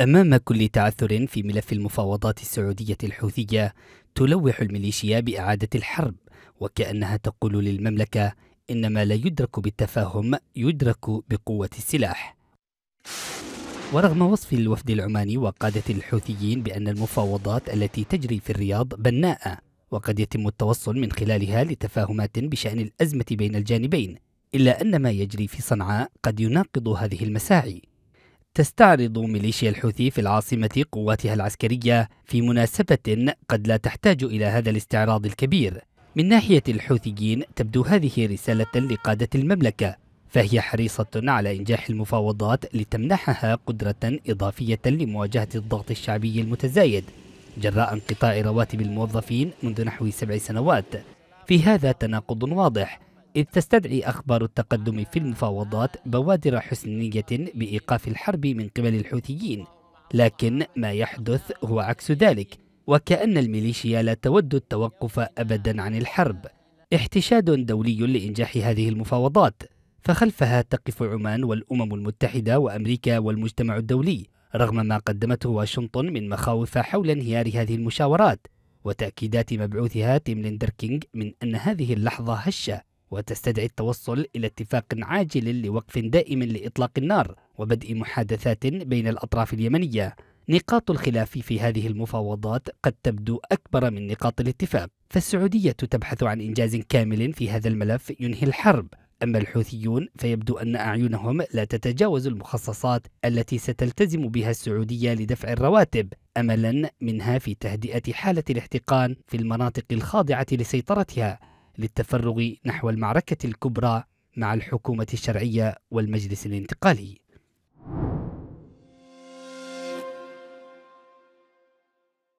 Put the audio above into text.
أمام كل تعثر في ملف المفاوضات السعودية الحوثية تلوح الميليشيا بإعادة الحرب وكأنها تقول للمملكة إن ما لا يدرك بالتفاهم يدرك بقوة السلاح ورغم وصف الوفد العماني وقادة الحوثيين بأن المفاوضات التي تجري في الرياض بناءة وقد يتم التوصل من خلالها لتفاهمات بشأن الأزمة بين الجانبين إلا أن ما يجري في صنعاء قد يناقض هذه المساعي تستعرض ميليشيا الحوثي في العاصمة قواتها العسكرية في مناسبة قد لا تحتاج إلى هذا الاستعراض الكبير من ناحية الحوثيين تبدو هذه رسالة لقادة المملكة فهي حريصة على إنجاح المفاوضات لتمنحها قدرة إضافية لمواجهة الضغط الشعبي المتزايد جراء انقطاع رواتب الموظفين منذ نحو سبع سنوات في هذا تناقض واضح إذ تستدعي أخبار التقدم في المفاوضات بوادر حسن نية بإيقاف الحرب من قبل الحوثيين لكن ما يحدث هو عكس ذلك وكأن الميليشيا لا تود التوقف أبدا عن الحرب احتشاد دولي لإنجاح هذه المفاوضات فخلفها تقف عمان والأمم المتحدة وأمريكا والمجتمع الدولي رغم ما قدمته واشنطن من مخاوف حول انهيار هذه المشاورات وتأكيدات مبعوثها تيم ليندر كينغ من أن هذه اللحظة هشة وتستدعي التوصل إلى اتفاق عاجل لوقف دائم لإطلاق النار وبدء محادثات بين الأطراف اليمنية نقاط الخلاف في هذه المفاوضات قد تبدو أكبر من نقاط الاتفاق فالسعودية تبحث عن إنجاز كامل في هذا الملف ينهي الحرب أما الحوثيون فيبدو أن أعينهم لا تتجاوز المخصصات التي ستلتزم بها السعودية لدفع الرواتب أملا منها في تهدئة حالة الاحتقان في المناطق الخاضعة لسيطرتها للتفرغ نحو المعركة الكبرى مع الحكومة الشرعية والمجلس الانتقالي